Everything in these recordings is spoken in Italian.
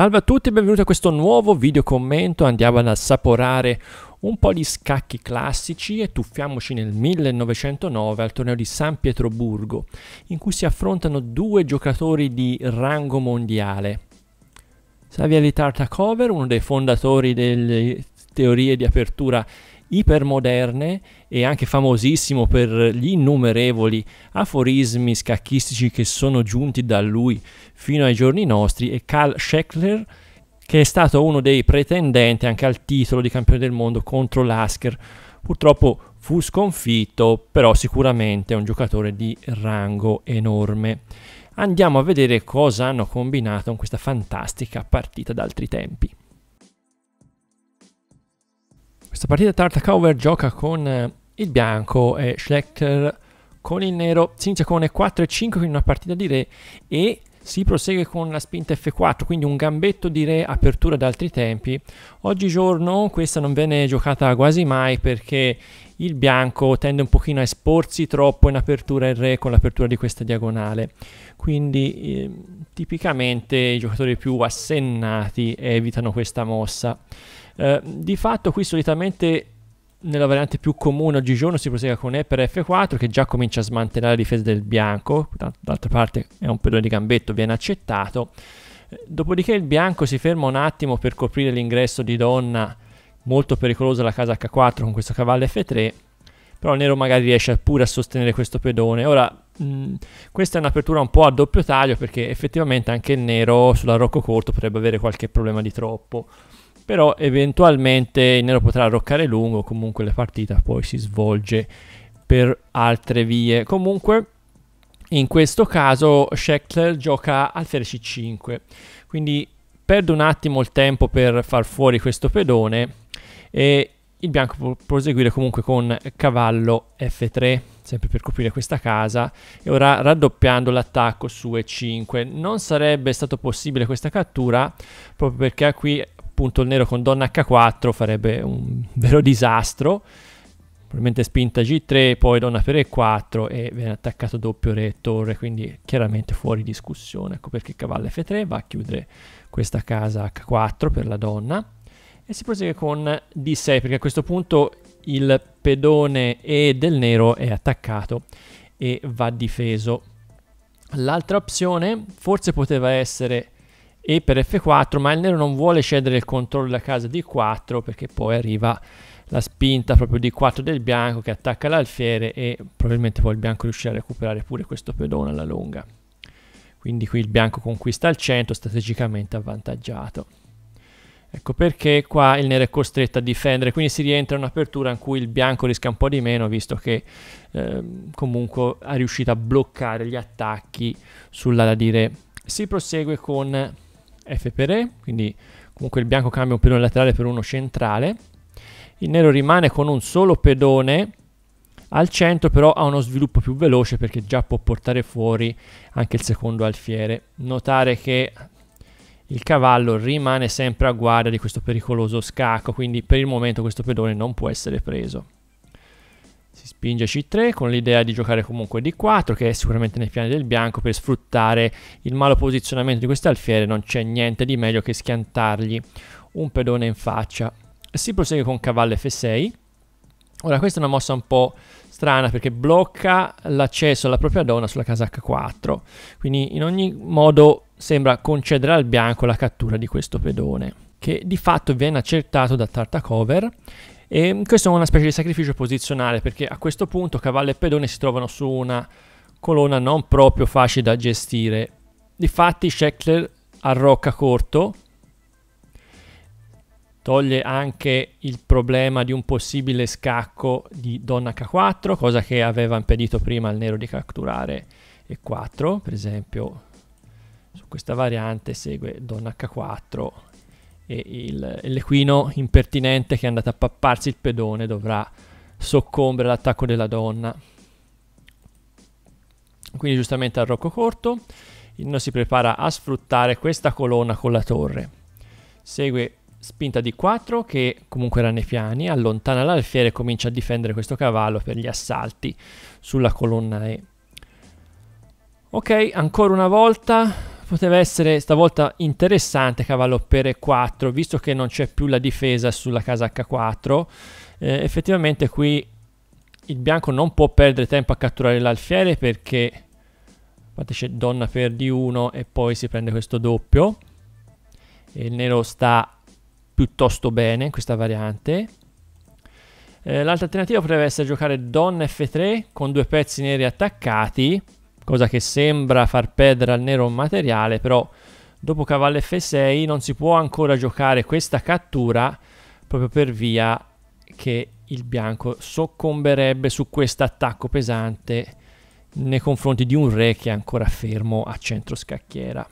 Salve a tutti e benvenuti a questo nuovo video commento, andiamo ad assaporare un po' di scacchi classici e tuffiamoci nel 1909 al torneo di San Pietroburgo, in cui si affrontano due giocatori di rango mondiale. Savieri Tartakover, uno dei fondatori delle teorie di apertura ipermoderne e anche famosissimo per gli innumerevoli aforismi scacchistici che sono giunti da lui fino ai giorni nostri e Carl Scheckler che è stato uno dei pretendenti anche al titolo di campione del mondo contro Lasker. Purtroppo fu sconfitto, però sicuramente è un giocatore di rango enorme. Andiamo a vedere cosa hanno combinato in questa fantastica partita d'altri tempi. Questa partita Tartacover gioca con eh, il bianco e Schlechter con il nero. Si inizia con 4 e 5, quindi una partita di re e si prosegue con la spinta F4, quindi un gambetto di re apertura da altri tempi. Oggigiorno questa non viene giocata quasi mai perché il bianco tende un pochino a esporsi troppo in apertura il re con l'apertura di questa diagonale. Quindi eh, tipicamente i giocatori più assennati evitano questa mossa. Eh, di fatto qui solitamente nella variante più comune oggigiorno si prosegue con E per F4 che già comincia a smantellare la difesa del bianco, d'altra parte è un pedone di gambetto, viene accettato. Eh, dopodiché il bianco si ferma un attimo per coprire l'ingresso di donna molto pericolosa la casa H4 con questo cavallo F3, però il nero magari riesce pure a sostenere questo pedone. Ora, mh, questa è un'apertura un po' a doppio taglio perché effettivamente anche il nero sull'arrocco corto potrebbe avere qualche problema di troppo però eventualmente il nero potrà roccare lungo, comunque la partita poi si svolge per altre vie. Comunque in questo caso Scheckler gioca al alfiere c5, quindi perde un attimo il tempo per far fuori questo pedone e il bianco può proseguire comunque con cavallo f3, sempre per coprire questa casa, e ora raddoppiando l'attacco su e5. Non sarebbe stato possibile questa cattura, proprio perché qui appunto il nero con donna H4 farebbe un vero disastro. Probabilmente spinta G3, poi donna per E4 e viene attaccato doppio re e torre, quindi chiaramente fuori discussione. Ecco perché cavallo F3 va a chiudere questa casa H4 per la donna. E si prosegue con D6 perché a questo punto il pedone E del nero è attaccato e va difeso. L'altra opzione forse poteva essere e per F4, ma il nero non vuole cedere il controllo della casa D4 perché poi arriva la spinta proprio D4 del bianco che attacca l'alfiere e probabilmente poi il bianco riuscirà a recuperare pure questo pedone alla lunga. Quindi qui il bianco conquista il centro, strategicamente avvantaggiato. Ecco perché qua il nero è costretto a difendere, quindi si rientra in un'apertura in cui il bianco rischia un po' di meno, visto che eh, comunque ha riuscito a bloccare gli attacchi sulla da dire. Si prosegue con F per E, quindi comunque il bianco cambia un pedone laterale per uno centrale, il nero rimane con un solo pedone al centro però ha uno sviluppo più veloce perché già può portare fuori anche il secondo alfiere. Notare che il cavallo rimane sempre a guardia di questo pericoloso scacco, quindi per il momento questo pedone non può essere preso. Si spinge C3 con l'idea di giocare comunque D4 che è sicuramente nei piani del bianco per sfruttare il malo posizionamento di questo alfiere non c'è niente di meglio che schiantargli un pedone in faccia. Si prosegue con cavallo F6 Ora questa è una mossa un po' strana perché blocca l'accesso alla propria donna sulla casa H4, quindi in ogni modo sembra concedere al bianco la cattura di questo pedone, che di fatto viene accertato da Tartacover e questo è una specie di sacrificio posizionale perché a questo punto cavallo e pedone si trovano su una colonna non proprio facile da gestire. Difatti Scheckler arrocca corto, toglie anche il problema di un possibile scacco di donna H4, cosa che aveva impedito prima al nero di catturare E4, per esempio su questa variante segue donna H4 e il, l'equino impertinente che è andato a papparsi il pedone dovrà soccombere all'attacco della donna. Quindi giustamente al rocco corto, Inno si prepara a sfruttare questa colonna con la torre. Segue spinta di 4 che comunque era nei piani, allontana l'alfiere e comincia a difendere questo cavallo per gli assalti sulla colonna E. Ok, ancora una volta poteva essere stavolta interessante cavallo per E4, visto che non c'è più la difesa sulla casa H4. Eh, effettivamente qui il bianco non può perdere tempo a catturare l'alfiere perché... Infatti c'è donna per D1 e poi si prende questo doppio. E il nero sta piuttosto bene in questa variante. Eh, L'altra alternativa potrebbe essere giocare donna F3 con due pezzi neri attaccati cosa che sembra far perdere al nero un materiale, però dopo cavallo f6 non si può ancora giocare questa cattura proprio per via che il bianco soccomberebbe su questo attacco pesante nei confronti di un re che è ancora fermo a centro scacchiera.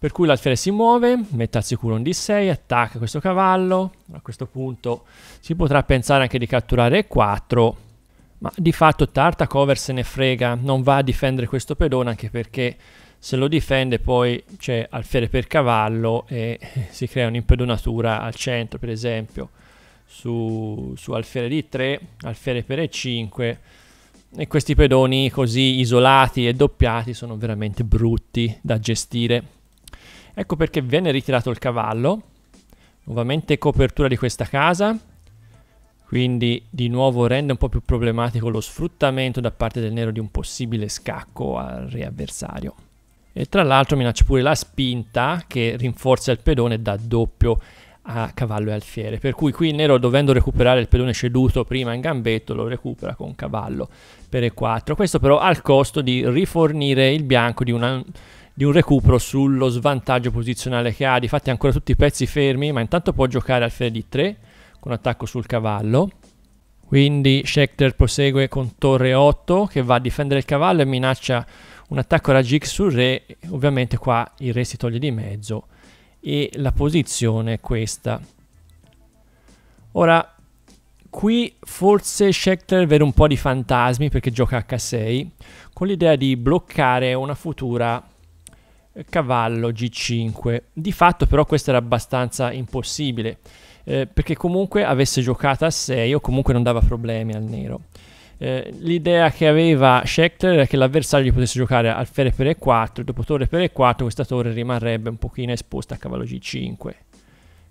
Per cui l'alfiere si muove, mette al sicuro un d6, attacca questo cavallo, a questo punto si potrà pensare anche di catturare e4 ma di fatto Tartacover se ne frega, non va a difendere questo pedone anche perché se lo difende poi c'è alfiere per cavallo e si crea un'impedonatura al centro per esempio su, su alfiere di 3, alfiere per E5 e questi pedoni così isolati e doppiati sono veramente brutti da gestire. Ecco perché viene ritirato il cavallo, nuovamente copertura di questa casa quindi di nuovo rende un po' più problematico lo sfruttamento da parte del nero di un possibile scacco al re avversario. E tra l'altro minaccia pure la spinta che rinforza il pedone da doppio a cavallo e alfiere. Per cui qui il nero dovendo recuperare il pedone ceduto prima in gambetto lo recupera con cavallo per E4. Questo però al costo di rifornire il bianco di, una, di un recupero sullo svantaggio posizionale che ha. Difatti ancora tutti i pezzi fermi ma intanto può giocare alfiere di 3 con attacco sul cavallo. Quindi Schecter prosegue con torre 8 che va a difendere il cavallo e minaccia un attacco ragix sul re. Ovviamente qua il re si toglie di mezzo e la posizione è questa. Ora, qui forse Schecter vede un po' di fantasmi perché gioca H6 con l'idea di bloccare una futura cavallo G5. Di fatto però questo era abbastanza impossibile eh, perché comunque avesse giocato a 6 o comunque non dava problemi al nero. Eh, l'idea che aveva Schechter era che l'avversario gli potesse giocare al per E4, dopo torre per E4 questa torre rimarrebbe un pochino esposta a cavallo G5.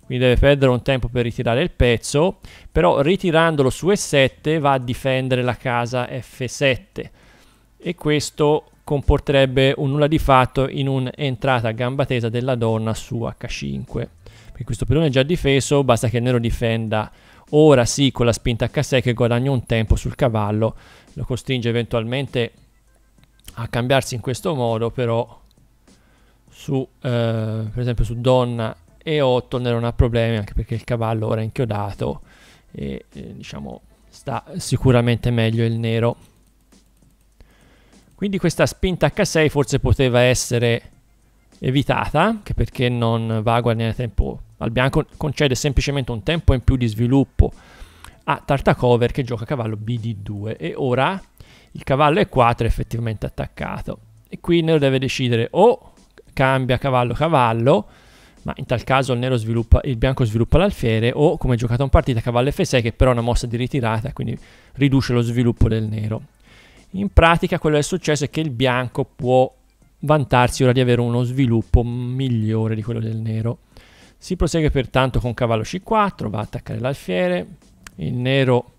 Quindi deve perdere un tempo per ritirare il pezzo, però ritirandolo su E7 va a difendere la casa F7 e questo comporterebbe un nulla di fatto in un'entrata a gamba tesa della donna su H5 che questo pedone è già difeso, basta che il nero difenda ora sì con la spinta H6 che guadagna un tempo sul cavallo, lo costringe eventualmente a cambiarsi in questo modo, però su, eh, per esempio su donna e8 non ha problemi anche perché il cavallo ora è inchiodato e eh, diciamo sta sicuramente meglio il nero. Quindi questa spinta H6 forse poteva essere evitata, anche perché non va a guadagnare tempo al bianco, concede semplicemente un tempo in più di sviluppo a Tartacover che gioca cavallo BD2 e ora il cavallo E4 è effettivamente attaccato e qui il nero deve decidere o cambia cavallo cavallo ma in tal caso il, sviluppa, il bianco sviluppa l'alfiere o come giocato in partita cavallo F6 che però è una mossa di ritirata quindi riduce lo sviluppo del nero in pratica quello che è successo è che il bianco può vantarsi ora di avere uno sviluppo migliore di quello del nero. Si prosegue pertanto con cavallo c4, va a attaccare l'alfiere, il nero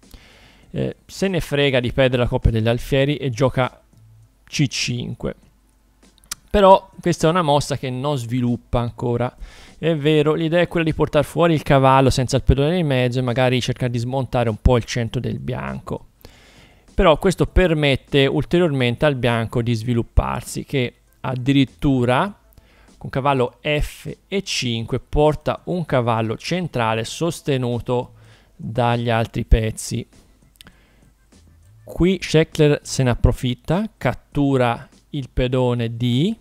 eh, se ne frega di perdere la coppia degli alfieri e gioca c5. Però questa è una mossa che non sviluppa ancora. È vero, l'idea è quella di portare fuori il cavallo senza il pedone di mezzo e magari cercare di smontare un po' il centro del bianco. Però questo permette ulteriormente al bianco di svilupparsi, che addirittura con cavallo F5 e porta un cavallo centrale sostenuto dagli altri pezzi. Qui Scheckler se ne approfitta, cattura il pedone D,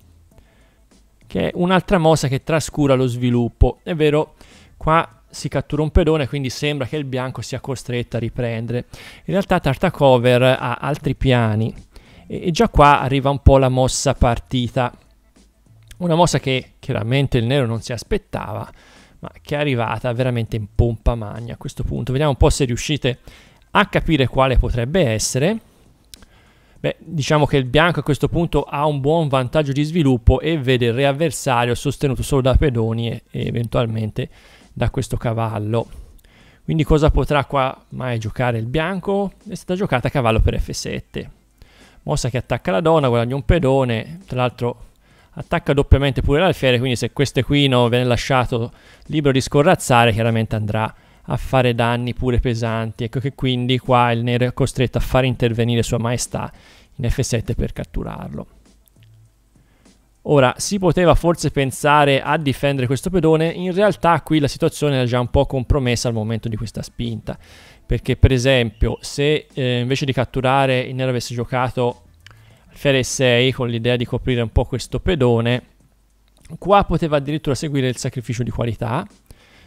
che è un'altra mossa che trascura lo sviluppo. È vero, qua si cattura un pedone, quindi sembra che il bianco sia costretto a riprendere. In realtà Tartacover ha altri piani e, e già qua arriva un po' la mossa partita. Una mossa che chiaramente il nero non si aspettava, ma che è arrivata veramente in pompa magna a questo punto. Vediamo un po' se riuscite a capire quale potrebbe essere. Beh, diciamo che il bianco a questo punto ha un buon vantaggio di sviluppo e vede il reavversario sostenuto solo da pedoni e, e eventualmente da questo cavallo. Quindi cosa potrà qua mai giocare il bianco? È stata giocata a cavallo per F7 mossa che attacca la donna, guadagna un pedone, tra l'altro attacca doppiamente pure l'alfiere, quindi se questo equino viene lasciato libero di scorrazzare, chiaramente andrà a fare danni pure pesanti. Ecco che quindi qua il nero è costretto a far intervenire sua maestà in F7 per catturarlo. Ora, si poteva forse pensare a difendere questo pedone, in realtà qui la situazione era già un po' compromessa al momento di questa spinta perché per esempio se eh, invece di catturare il nero avesse giocato alfiere 6 con l'idea di coprire un po' questo pedone qua poteva addirittura seguire il sacrificio di qualità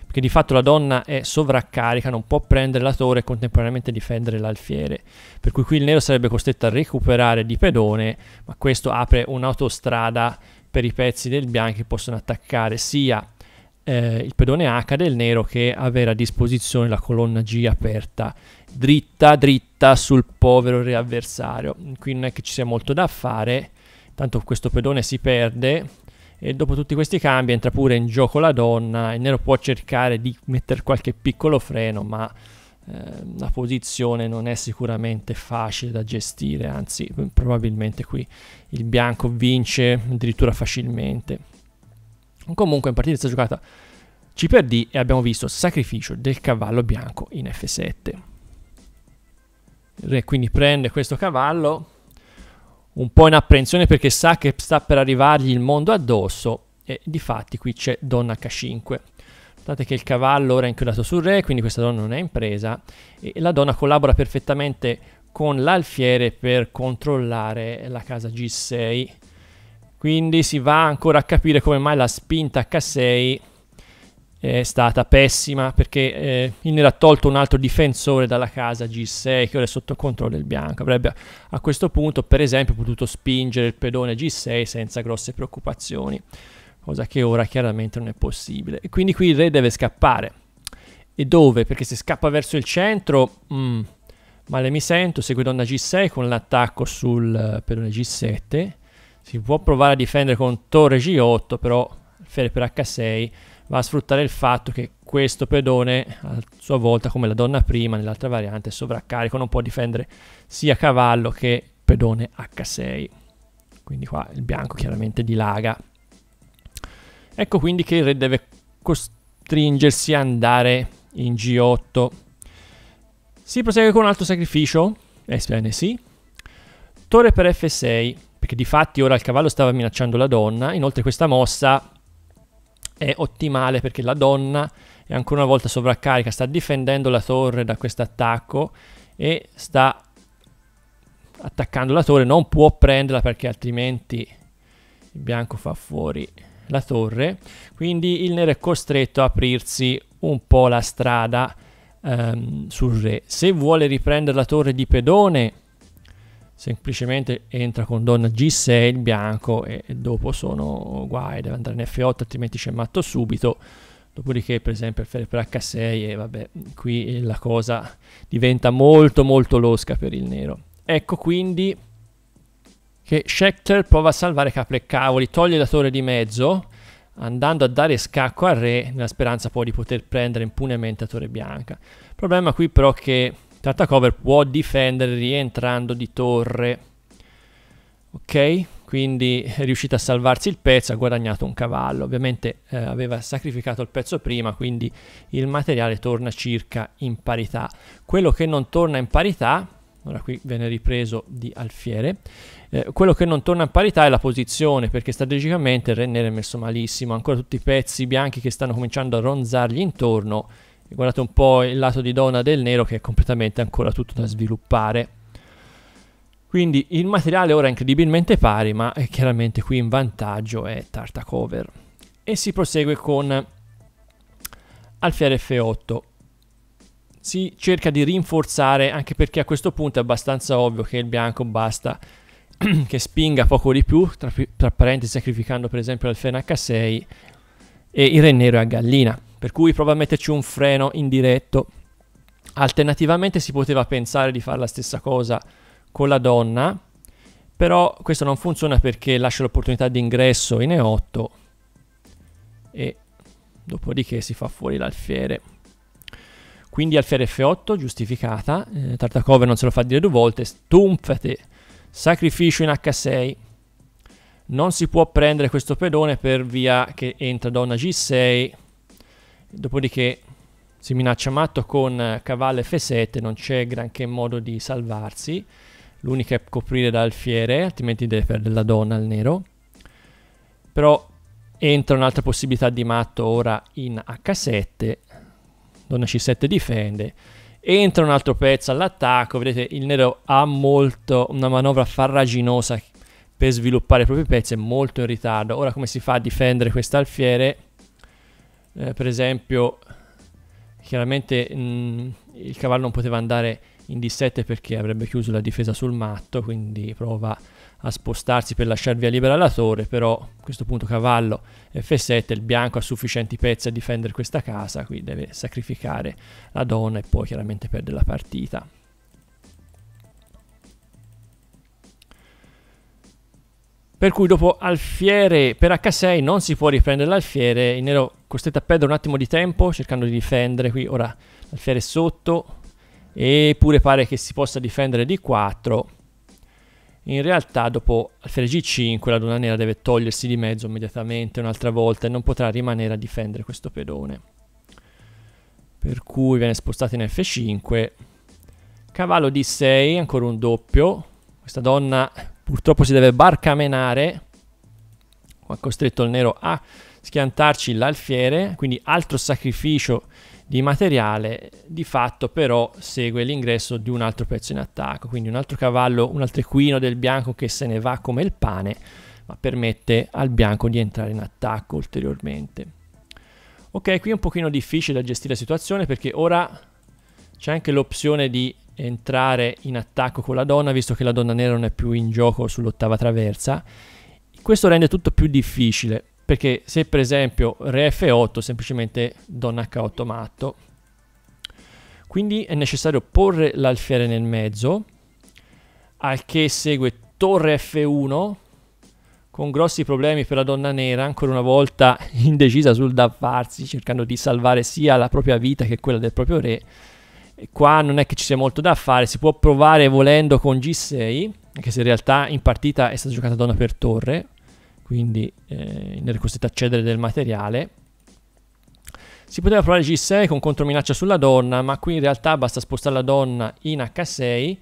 perché di fatto la donna è sovraccarica non può prendere la torre e contemporaneamente difendere l'alfiere per cui qui il nero sarebbe costretto a recuperare di pedone ma questo apre un'autostrada per i pezzi del bianco che possono attaccare sia eh, il pedone H del nero che aveva a disposizione la colonna G aperta dritta dritta sul povero riavversario Qui non è che ci sia molto da fare, tanto questo pedone si perde e dopo tutti questi cambi entra pure in gioco la donna, il nero può cercare di mettere qualche piccolo freno, ma ehm, la posizione non è sicuramente facile da gestire, anzi probabilmente qui il bianco vince addirittura facilmente. Comunque in partita si è giocata C per D e abbiamo visto sacrificio del cavallo bianco in F7. Il re quindi prende questo cavallo un po' in apprensione perché sa che sta per arrivargli il mondo addosso e di fatti qui c'è donna H5. Notate che il cavallo ora è inchiodato sul re, quindi questa donna non è in presa e la donna collabora perfettamente con l'alfiere per controllare la casa G6 quindi si va ancora a capire come mai la spinta H6 è stata pessima perché eh, il nero ha tolto un altro difensore dalla casa G6 che ora è sotto controllo del bianco. Avrebbe a questo punto per esempio potuto spingere il pedone G6 senza grosse preoccupazioni, cosa che ora chiaramente non è possibile. E quindi qui il re deve scappare. E dove? Perché se scappa verso il centro, mh, mm, male mi sento, segue donna G6 con l'attacco sul eh, pedone G7 si può provare a difendere con torre G8, però Ferre per H6 va a sfruttare il fatto che questo pedone a sua volta, come la donna prima nell'altra variante, è sovraccarico, non può difendere sia cavallo che pedone H6. Quindi qua il bianco chiaramente dilaga. Ecco quindi che il re deve costringersi a andare in G8. Si prosegue con un altro sacrificio, eh, SPN eh, sì. Torre per F6 perché di fatti ora il cavallo stava minacciando la donna, inoltre questa mossa è ottimale perché la donna è ancora una volta sovraccarica, sta difendendo la torre da questo attacco e sta attaccando la torre, non può prenderla perché altrimenti il bianco fa fuori la torre, quindi il nero è costretto a aprirsi un po' la strada ehm, sul re. Se vuole riprendere la torre di pedone semplicemente entra con donna G6 il bianco e, dopo sono guai, deve andare in F8 altrimenti c'è matto subito dopodiché per esempio il ferro per H6 e vabbè qui la cosa diventa molto molto losca per il nero ecco quindi che Schechter prova a salvare capre e cavoli toglie la torre di mezzo andando a dare scacco al re nella speranza poi di poter prendere impunemente la torre bianca il problema qui però è che cover può difendere rientrando di torre. Ok? Quindi è riuscito a salvarsi il pezzo, ha guadagnato un cavallo. Ovviamente eh, aveva sacrificato il pezzo prima, quindi il materiale torna circa in parità. Quello che non torna in parità, ora qui viene ripreso di alfiere, eh, quello che non torna in parità è la posizione, perché strategicamente il re nero è messo malissimo. Ancora tutti i pezzi bianchi che stanno cominciando a ronzargli intorno Guardate un po' il lato di donna del nero che è completamente ancora tutto da sviluppare. Quindi il materiale ora è incredibilmente pari, ma chiaramente qui in vantaggio è tarta cover E si prosegue con alfiere F8. Si cerca di rinforzare, anche perché a questo punto è abbastanza ovvio che il bianco basta che spinga poco di più, tra, tra parentesi sacrificando per esempio l'alfiere H6 e il re nero a gallina. Per cui prova a metterci un freno indiretto. Alternativamente si poteva pensare di fare la stessa cosa con la donna, però questo non funziona perché lascia l'opportunità di ingresso in E8 e dopodiché si fa fuori l'alfiere. Quindi alfiere F8 giustificata, eh, Tartakov non se lo fa dire due volte, stumfate, sacrificio in H6. Non si può prendere questo pedone per via che entra donna G6 Dopodiché si minaccia matto con cavallo F7, non c'è granché modo di salvarsi. L'unica è coprire da alfiere, altrimenti deve perdere la donna al nero. Però entra un'altra possibilità di matto ora in H7, donna C7 difende. Entra un altro pezzo all'attacco, vedete il nero ha molto una manovra farraginosa per sviluppare i propri pezzi, è molto in ritardo. Ora come si fa a difendere questo alfiere? eh, per esempio chiaramente mh, mm, il cavallo non poteva andare in D7 perché avrebbe chiuso la difesa sul matto, quindi prova a spostarsi per lasciar via libera la torre, però a questo punto cavallo F7, il bianco ha sufficienti pezzi a difendere questa casa, quindi deve sacrificare la donna e poi chiaramente perde la partita. Per cui dopo alfiere per H6 non si può riprendere l'alfiere, il nero costretto a perdere un attimo di tempo cercando di difendere qui, ora l'alfiere sotto, eppure pare che si possa difendere d 4. In realtà dopo alfiere G5 la donna nera deve togliersi di mezzo immediatamente un'altra volta e non potrà rimanere a difendere questo pedone. Per cui viene spostata in F5. Cavallo D6, ancora un doppio. Questa donna Purtroppo si deve barcamenare. ha costretto il nero a schiantarci l'alfiere, quindi altro sacrificio di materiale, di fatto però segue l'ingresso di un altro pezzo in attacco, quindi un altro cavallo, un altro equino del bianco che se ne va come il pane, ma permette al bianco di entrare in attacco ulteriormente. Ok, qui è un pochino difficile da gestire la situazione perché ora c'è anche l'opzione di entrare in attacco con la donna, visto che la donna nera non è più in gioco sull'ottava traversa. Questo rende tutto più difficile, perché se per esempio re F8, semplicemente donna H8 matto. Quindi è necessario porre l'alfiere nel mezzo, al che segue torre F1, con grossi problemi per la donna nera, ancora una volta indecisa sul da farsi, cercando di salvare sia la propria vita che quella del proprio re e qua non è che ci sia molto da fare, si può provare volendo con G6, anche se in realtà in partita è stata giocata donna per torre, quindi eh, ne era costretto a cedere del materiale. Si poteva provare G6 con controminaccia sulla donna, ma qui in realtà basta spostare la donna in H6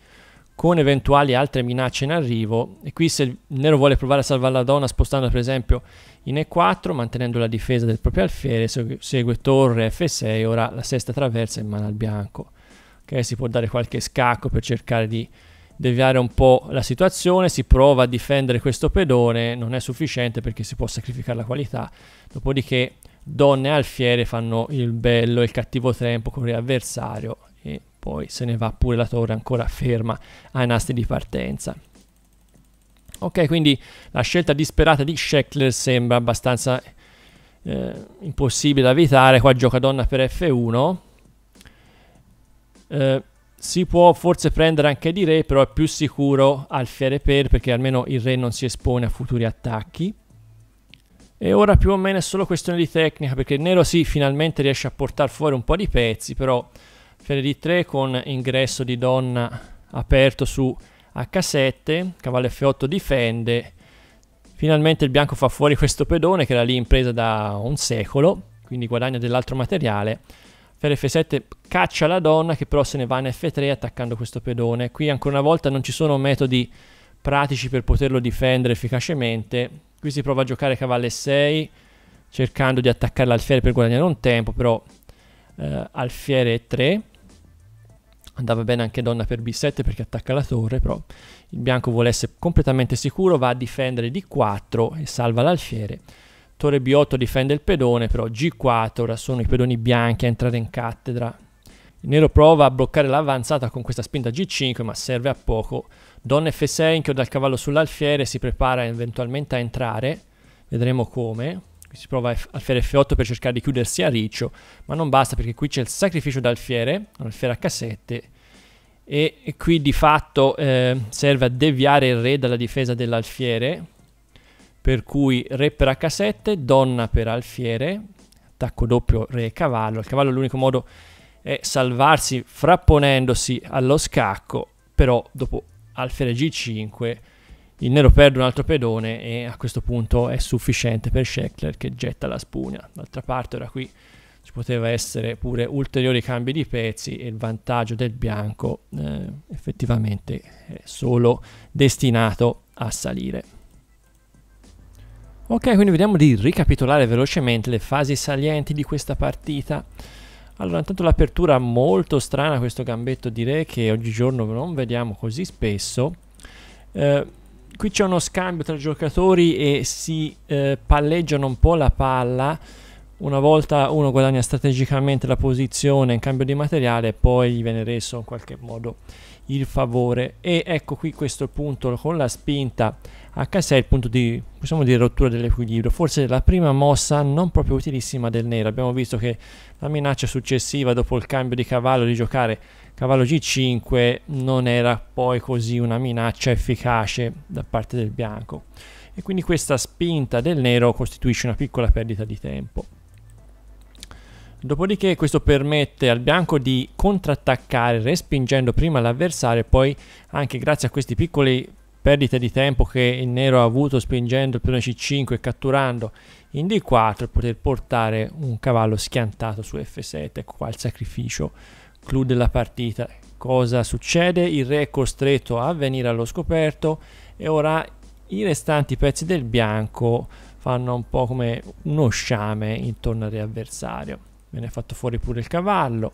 con eventuali altre minacce in arrivo. E qui se il nero vuole provare a salvare la donna spostandola per esempio in E4, mantenendo la difesa del proprio alfiere, segue torre F6, ora la sesta traversa in mano al bianco. Okay? Si può dare qualche scacco per cercare di deviare un po' la situazione, si prova a difendere questo pedone, non è sufficiente perché si può sacrificare la qualità, dopodiché Donne e Alfiere fanno il bello e il cattivo tempo con l'avversario e poi se ne va pure la torre ancora ferma ai nastri di partenza. Ok, quindi la scelta disperata di Sheckler sembra abbastanza eh, impossibile da evitare, qua gioca donna per F1, eh, si può forse prendere anche di re, però è più sicuro al fiere per perché almeno il re non si espone a futuri attacchi. E ora più o meno è solo questione di tecnica, perché il nero sì, finalmente riesce a portare fuori un po' di pezzi, però fiere di 3 con ingresso di donna aperto su H7, cavallo F8 difende. Finalmente il bianco fa fuori questo pedone che era lì in presa da un secolo, quindi guadagna dell'altro materiale per F7 caccia la donna che però se ne va in F3 attaccando questo pedone. Qui ancora una volta non ci sono metodi pratici per poterlo difendere efficacemente. Qui si prova a giocare cavallo E6 cercando di attaccare l'alfiere per guadagnare un tempo, però eh, alfiere 3 andava bene anche donna per b7 perché attacca la torre, però il bianco vuole essere completamente sicuro, va a difendere d4 e salva l'alfiere. Torre B8 difende il pedone, però G4 ora sono i pedoni bianchi a entrare in cattedra. Il nero prova a bloccare l'avanzata con questa spinta G5, ma serve a poco. Donna F6 inchioda il cavallo sull'alfiere, si prepara eventualmente a entrare, vedremo come. Qui si prova alfiere F8 per cercare di chiudersi a riccio, ma non basta perché qui c'è il sacrificio d'alfiere, alfiere H7, e qui di fatto eh, serve a deviare il re dalla difesa dell'alfiere, per cui re per h7, donna per alfiere, attacco doppio re e cavallo. Il cavallo l'unico modo è eh, salvarsi frapponendosi allo scacco, però dopo alfiere g5 il nero perde un altro pedone e a questo punto è sufficiente per Scheckler che getta la spugna. D'altra parte ora qui ci poteva essere pure ulteriori cambi di pezzi e il vantaggio del bianco eh, effettivamente è solo destinato a salire. Ok, quindi vediamo di ricapitolare velocemente le fasi salienti di questa partita. Allora, intanto l'apertura molto strana, questo gambetto direi che oggigiorno non vediamo così spesso. Eh, qui c'è uno scambio tra giocatori e si eh, palleggiano un po' la palla una volta uno guadagna strategicamente la posizione in cambio di materiale poi gli viene reso in qualche modo il favore e ecco qui questo punto con la spinta H6 il punto di possiamo dire rottura dell'equilibrio forse la prima mossa non proprio utilissima del nero abbiamo visto che la minaccia successiva dopo il cambio di cavallo di giocare cavallo G5 non era poi così una minaccia efficace da parte del bianco e quindi questa spinta del nero costituisce una piccola perdita di tempo Dopodiché questo permette al bianco di contrattaccare respingendo prima l'avversario e poi anche grazie a queste piccole perdite di tempo che il nero ha avuto spingendo il pione C5 e catturando in D4 poter portare un cavallo schiantato su F7. Ecco qua il sacrificio clou della partita. Cosa succede? Il re è costretto a venire allo scoperto e ora i restanti pezzi del bianco fanno un po' come uno sciame intorno al re avversario. Viene fatto fuori pure il cavallo.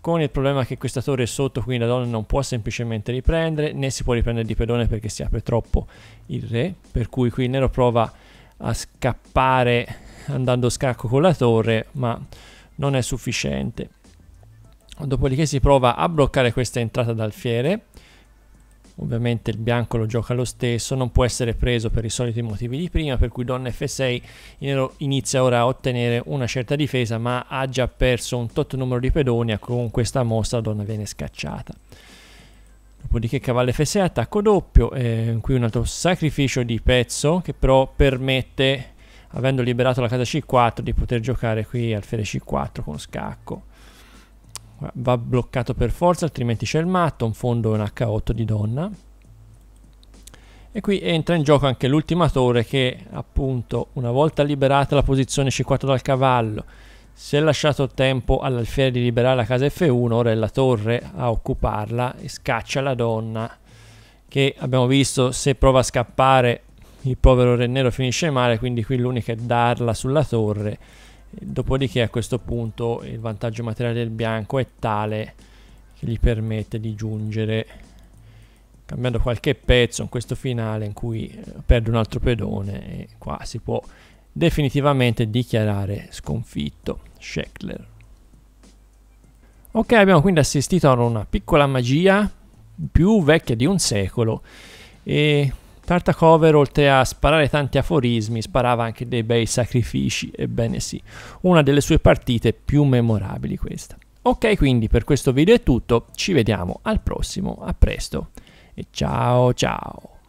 Con il problema che questa torre è sotto, quindi la donna non può semplicemente riprendere, né si può riprendere di pedone perché si apre troppo il re. Per cui qui il nero prova a scappare andando a scacco con la torre, ma non è sufficiente. Dopodiché si prova a bloccare questa entrata d'alfiere ovviamente il bianco lo gioca lo stesso, non può essere preso per i soliti motivi di prima, per cui donna F6 inizia ora a ottenere una certa difesa, ma ha già perso un tot numero di pedoni, ecco, con questa mossa la donna viene scacciata. Dopodiché cavallo F6 attacco doppio, eh, qui un altro sacrificio di pezzo che però permette, avendo liberato la casa C4, di poter giocare qui al alfere C4 con scacco va bloccato per forza altrimenti c'è il matto un fondo un H8 di donna e qui entra in gioco anche l'ultima torre che appunto una volta liberata la posizione C4 dal cavallo si è lasciato tempo all'alfiere di liberare la casa F1 ora è la torre a occuparla e scaccia la donna che abbiamo visto se prova a scappare il povero re nero finisce male quindi qui l'unica è darla sulla torre Dopodiché a questo punto il vantaggio materiale del bianco è tale che gli permette di giungere cambiando qualche pezzo in questo finale in cui eh, perde un altro pedone e qua si può definitivamente dichiarare sconfitto Scheckler. Ok, abbiamo quindi assistito a una piccola magia più vecchia di un secolo e carta cover, oltre a sparare tanti aforismi, sparava anche dei bei sacrifici, ebbene sì, una delle sue partite più memorabili questa. Ok, quindi per questo video è tutto, ci vediamo al prossimo, a presto e ciao ciao!